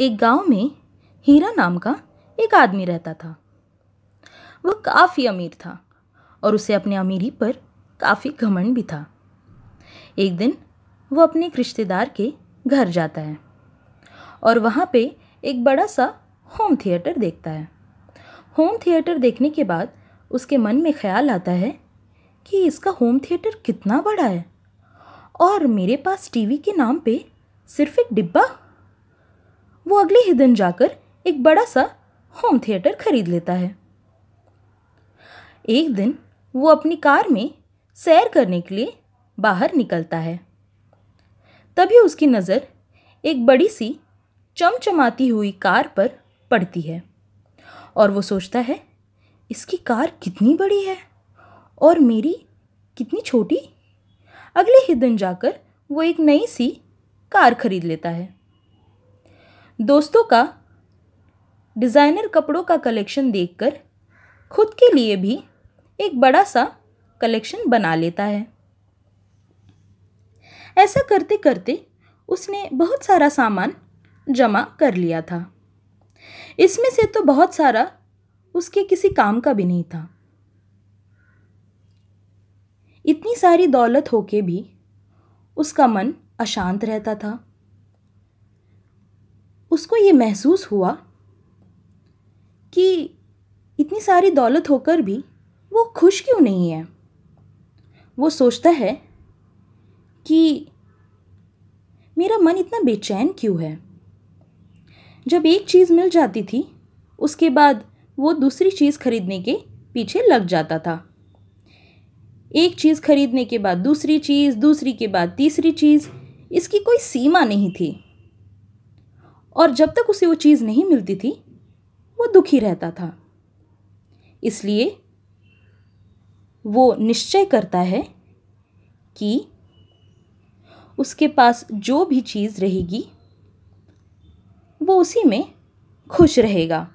एक गांव में हीरा नाम का एक आदमी रहता था वह काफ़ी अमीर था और उसे अपने अमीरी पर काफ़ी घमंड भी था एक दिन वह अपने एक रिश्तेदार के घर जाता है और वहाँ पे एक बड़ा सा होम थिएटर देखता है होम थिएटर देखने के बाद उसके मन में ख्याल आता है कि इसका होम थिएटर कितना बड़ा है और मेरे पास टीवी के नाम पे सिर्फ एक डिब्बा वो अगले ही दिन जाकर एक बड़ा सा होम थिएटर खरीद लेता है एक दिन वो अपनी कार में सैर करने के लिए बाहर निकलता है तभी उसकी नज़र एक बड़ी सी चमचमाती हुई कार पर पड़ती है और वो सोचता है इसकी कार कितनी बड़ी है और मेरी कितनी छोटी अगले ही दिन जाकर वो एक नई सी कार खरीद लेता है दोस्तों का डिज़ाइनर कपड़ों का कलेक्शन देखकर खुद के लिए भी एक बड़ा सा कलेक्शन बना लेता है ऐसा करते करते उसने बहुत सारा सामान जमा कर लिया था इसमें से तो बहुत सारा उसके किसी काम का भी नहीं था इतनी सारी दौलत होके भी उसका मन अशांत रहता था उसको ये महसूस हुआ कि इतनी सारी दौलत होकर भी वो खुश क्यों नहीं है वो सोचता है कि मेरा मन इतना बेचैन क्यों है जब एक चीज़ मिल जाती थी उसके बाद वो दूसरी चीज़ खरीदने के पीछे लग जाता था एक चीज़ खरीदने के बाद दूसरी चीज़ दूसरी के बाद तीसरी चीज़ इसकी कोई सीमा नहीं थी और जब तक उसे वो चीज़ नहीं मिलती थी वो दुखी रहता था इसलिए वो निश्चय करता है कि उसके पास जो भी चीज़ रहेगी वो उसी में खुश रहेगा